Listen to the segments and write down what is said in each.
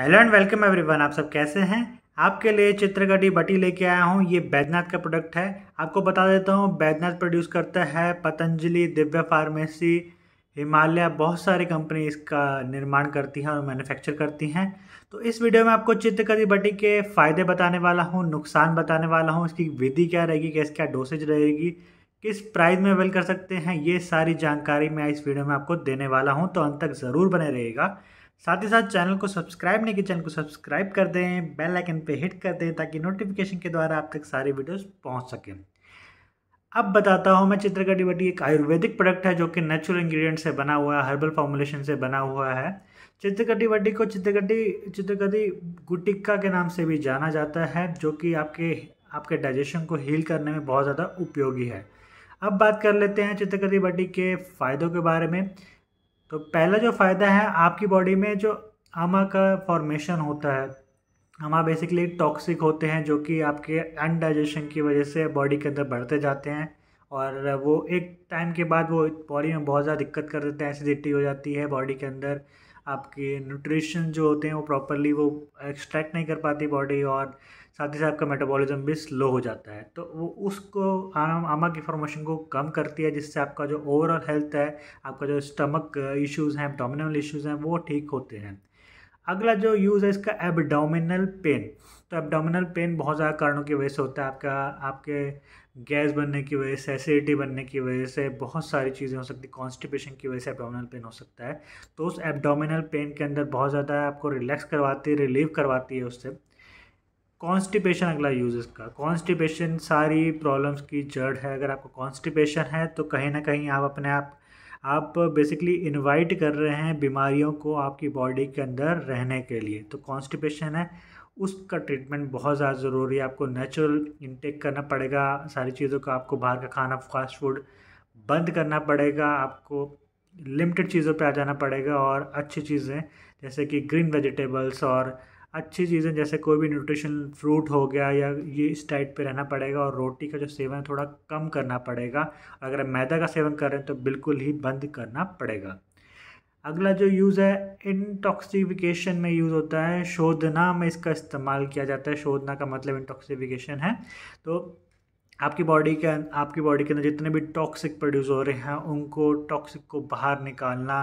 hello and welcome everyone आप सब कैसे हैं आपके लिए चित्रकटी बटी लेके आया हूँ ये बैजनाथ का प्रोडक्ट है आपको बता देता हूँ बैद्यनाथ प्रोड्यूस करता है पतंजलि दिव्य फार्मेसी हिमालय बहुत सारी कंपनी इसका निर्माण करती हैं और मैन्युफैक्चर करती हैं तो इस वीडियो में आपको चित्रकटी बटी के फ़ायदे बताने वाला हूँ नुकसान बताने वाला हूँ इसकी विधि क्या रहेगी कैसे क्या डोसेज रहेगी किस प्राइस में अवेल कर सकते हैं ये सारी जानकारी मैं इस वीडियो में आपको देने वाला हूँ तो अंत तक ज़रूर बने रहेगा साथ ही साथ चैनल को सब्सक्राइब नहीं किया चैनल को सब्सक्राइब कर दें बेल आइकन पे हिट कर दें ताकि नोटिफिकेशन के द्वारा आप तक सारे वीडियोस पहुंच सकें अब बताता हूं मैं चित्रकटी बटी एक आयुर्वेदिक प्रोडक्ट है जो कि नेचुरल इंग्रेडिएंट से बना हुआ है हर्बल फॉर्मुलेशन से बना हुआ है चित्रकटी बटी को चित्रकटी चित्रकटी गुटिक्का के नाम से भी जाना जाता है जो कि आपके आपके डाइजेशन को हील करने में बहुत ज़्यादा उपयोगी है अब बात कर लेते हैं चित्रकटी बटी के फ़ायदों के बारे में तो पहला जो फ़ायदा है आपकी बॉडी में जो आमा का फॉर्मेशन होता है आमा बेसिकली टॉक्सिक होते हैं जो कि आपके अनडाइजेशन की वजह से बॉडी के अंदर बढ़ते जाते हैं और वो एक टाइम के बाद वो बॉडी में बहुत ज़्यादा दिक्कत कर देते हैं एसिडिटी हो जाती है बॉडी के अंदर आपके न्यूट्रिशन जो होते हैं वो प्रॉपरली वो एक्सट्रैक्ट नहीं कर पाती बॉडी और साथ ही साथ आपका मेटाबॉलिज्म भी स्लो हो जाता है तो वो उसको आम आमा की फॉर्मेशन को कम करती है जिससे आपका जो ओवरऑल हेल्थ है आपका जो स्टमक इश्यूज़ uh, हैं डोमिनल इश्यूज़ हैं वो ठीक होते हैं अगला जो यूज़ है इसका एबडोमिनल पेन तो एबडामिनल पेन बहुत ज़्यादा कारणों की वजह से होता है आपका आपके गैस बनने की वजह से एसिडिटी बनने की वजह से बहुत सारी चीज़ें हो सकती हैं कॉन्स्टिपेशन की वजह से एबडामिनल पेन हो सकता है तो उस एबडोमिनल पेन के अंदर बहुत ज़्यादा आपको रिलैक्स करवाती है रिलीव करवाती है उससे कॉन्स्टिपेशन अगला यूज़ इसका कॉन्स्टिपेशन सारी प्रॉब्लम्स की जड़ है अगर आपको कॉन्स्टिपेशन है तो कहीं ना कहीं आप अपने आप आप बेसिकली इनवाइट कर रहे हैं बीमारियों को आपकी बॉडी के अंदर रहने के लिए तो कॉन्स्टिपेशन है उसका ट्रीटमेंट बहुत ज़्यादा ज़रूरी है आपको नेचुरल इनटेक करना पड़ेगा सारी चीज़ों का आपको बाहर का खाना फास्ट फूड बंद करना पड़ेगा आपको लिमिटेड चीज़ों पे आ जाना पड़ेगा और अच्छी चीज़ें जैसे कि ग्रीन वेजिटेबल्स और अच्छी चीज़ें जैसे कोई भी न्यूट्रिशन फ्रूट हो गया या ये इस डाइट पे रहना पड़ेगा और रोटी का जो सेवन है थोड़ा कम करना पड़ेगा अगर मैदा का सेवन कर रहे हैं तो बिल्कुल ही बंद करना पड़ेगा अगला जो यूज़ है इंटॉक्सिफिकेशन में यूज़ होता है शोधना में इसका इस्तेमाल किया जाता है शोधना का मतलब इंटॉक्सिफिकेशन है तो आपकी बॉडी के अं-, आपकी बॉडी के अंदर जितने भी टॉक्सिक प्रोड्यूस हो रहे हैं उनको टॉक्सिक को बाहर निकालना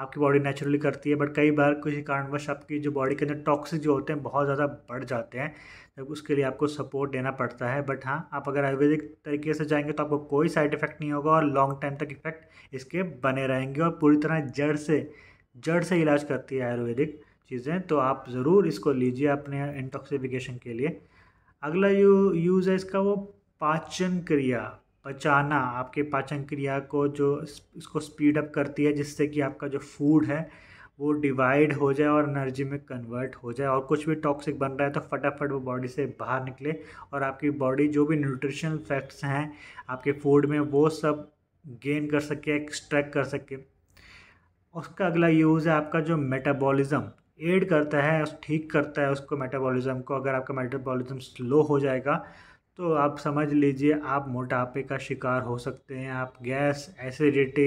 आपकी बॉडी नेचुरली करती है बट कई बार किसी कारणवश आपकी जो बॉडी के अंदर टॉक्सिक जो होते हैं बहुत ज़्यादा बढ़ जाते हैं तो उसके लिए आपको सपोर्ट देना पड़ता है बट हाँ आप अगर आयुर्वेदिक तरीके से जाएंगे तो आपको कोई साइड इफेक्ट नहीं होगा और लॉन्ग टाइम तक इफेक्ट इसके बने रहेंगे और पूरी तरह जड़ से जड़ से इलाज करती है आयुर्वेदिक चीज़ें तो आप ज़रूर इसको लीजिए अपने इंटॉक्सिफिकेशन के लिए अगला यू यूज़ है इसका वो पाचन क्रिया पचाना आपके पाचन क्रिया को जो इसको स्पीड अप करती है जिससे कि आपका जो फूड है वो डिवाइड हो जाए और एनर्जी में कन्वर्ट हो जाए और कुछ भी टॉक्सिक बन रहा है तो फटाफट वो बॉडी से बाहर निकले और आपकी बॉडी जो भी न्यूट्रिशनल फैक्ट्स हैं आपके फूड में वो सब गेन कर सके एक्सट्रैक्ट कर सके उसका अगला यूज़ है आपका जो मेटाबॉलिज्म एड करता है ठीक करता है उसको मेटाबॉलिज्म को अगर आपका मेटाबॉलिज्म स्लो हो जाएगा तो आप समझ लीजिए आप मोटापे का शिकार हो सकते हैं आप गैस एसिडिटी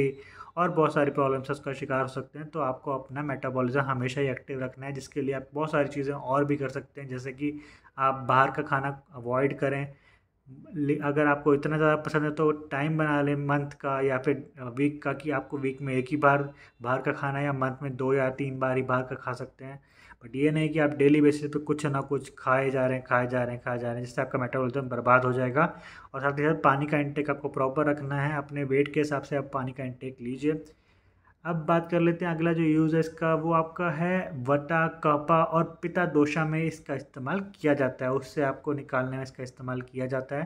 और बहुत सारी प्रॉब्लम्स उसका शिकार हो सकते हैं तो आपको अपना मेटाबॉलिज्म हमेशा ही एक्टिव रखना है जिसके लिए आप बहुत सारी चीज़ें और भी कर सकते हैं जैसे कि आप बाहर का खाना अवॉइड करें अगर आपको इतना ज़्यादा पसंद है तो टाइम बना लें मंथ का या फिर वीक का कि आपको वीक में एक ही बार बाहर का खाना है या मंथ में दो या तीन बार ही बाहर का खा सकते हैं बट ये नहीं कि आप डेली बेसिस पे कुछ ना कुछ खाए जा रहे हैं खाए जा रहे हैं खाए जा रहे हैं जिससे आपका मेटाबॉलिज्म बर्बाद हो जाएगा और साथ ही साथ पानी का इंटेक आपको प्रॉपर रखना है अपने वेट के हिसाब से आप पानी का इंटेक लीजिए अब बात कर लेते हैं अगला जो यूज़ है इसका वो आपका है वटा कपा और पिता दोषा में इसका इस्तेमाल किया जाता है उससे आपको निकालने में इसका इस्तेमाल किया जाता है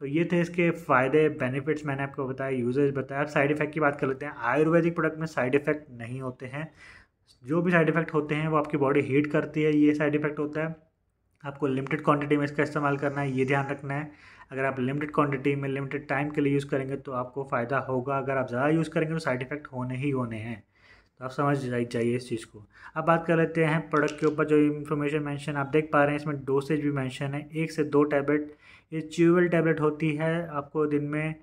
तो ये थे इसके फ़ायदे बेनिफिट्स मैंने आपको बताया यूजेज बताया अब साइड इफ़ेक्ट की बात कर लेते हैं आयुर्वेदिक प्रोडक्ट में साइड इफ़ेक्ट नहीं होते हैं जो भी साइड इफ़ेक्ट होते हैं वो आपकी बॉडी हीट करती है ये साइड इफ़ेक्ट होता है आपको लिमिटेड क्वांटिटी में इसका इस्तेमाल करना है ये ध्यान रखना है अगर आप लिमिटेड क्वांटिटी में लिमिटेड टाइम के लिए यूज़ करेंगे तो आपको फ़ायदा होगा अगर आप ज़्यादा यूज़ करेंगे तो साइड इफ़ेक्ट होने ही होने हैं तो आप समझ जाइए इस चीज़ को अब बात कर लेते हैं प्रोडक्ट के ऊपर जो इन्फॉर्मेशन मैंशन आप देख पा रहे हैं इसमें डोसेज भी मैंशन है एक से दो टैबलेट ये च्यूबल टैबलेट होती है आपको दिन में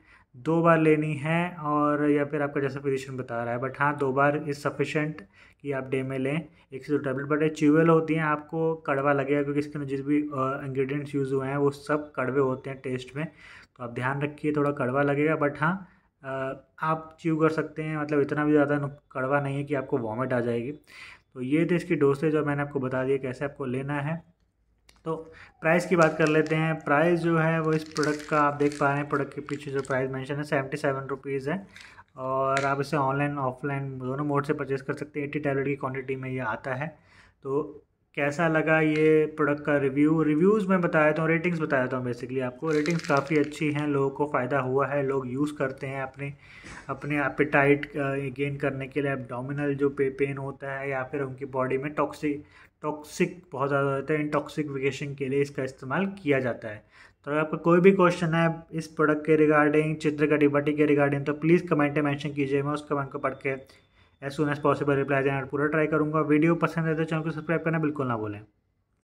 दो बार लेनी है और या फिर आपका जैसा पोजिशन बता रहा है बट हाँ दो बार इज़ सफिशेंट कि आप डे में लें एक से दो टैबलेट बट च्यूएल होती हैं आपको कड़वा लगेगा क्योंकि इसके अंदर जिस भी इंग्रेडिएंट्स यूज़ हुए हैं वो सब कड़वे होते हैं टेस्ट में तो आप ध्यान रखिए थोड़ा कड़वा लगेगा बट हाँ आप च्यू कर सकते हैं मतलब इतना भी ज़्यादा कड़वा नहीं है कि आपको वॉमिट आ जाएगी तो ये थे इसकी डोसेज और मैंने आपको बता दिया कैसे आपको लेना है तो प्राइस की बात कर लेते हैं प्राइस जो है वो इस प्रोडक्ट का आप देख पा रहे हैं प्रोडक्ट के पीछे जो प्राइस मेंशन है सेवेंटी सेवन रुपीज़ है और आप इसे ऑनलाइन ऑफलाइन दोनों मोड से परचेज़ कर सकते हैं एट्टी टैबलेट की क्वांटिटी में ये आता है तो कैसा लगा ये प्रोडक्ट का रिव्यू रिव्यूज़ में बताया था हूँ रेटिंग्स बताया था हूँ बेसिकली आपको रेटिंग्स काफ़ी अच्छी हैं लोगों को फ़ायदा हुआ है लोग यूज़ करते हैं अपने अपने एपिटाइट गेन करने के लिए एबडोमिनल जो पे पेन होता है या फिर उनकी बॉडी में टॉक्सिक टॉक्सिक बहुत ज़्यादा होता है इन टॉक्सिकफिकेशन के लिए इसका इस्तेमाल किया जाता है तो अगर आपका कोई भी क्वेश्चन है इस प्रोडक्ट के रिगार्डिंग चित्रकटी बटी के रिगार्डिंग तो प्लीज़ कमेंट में कीजिए मैं उस कमेंट को पढ़ के as soon as possible reply देना पूरा ट्राई करूँगा वीडियो पसंद है तो चैनल को सब्सक्राइब करना बिल्कुल ना बोलें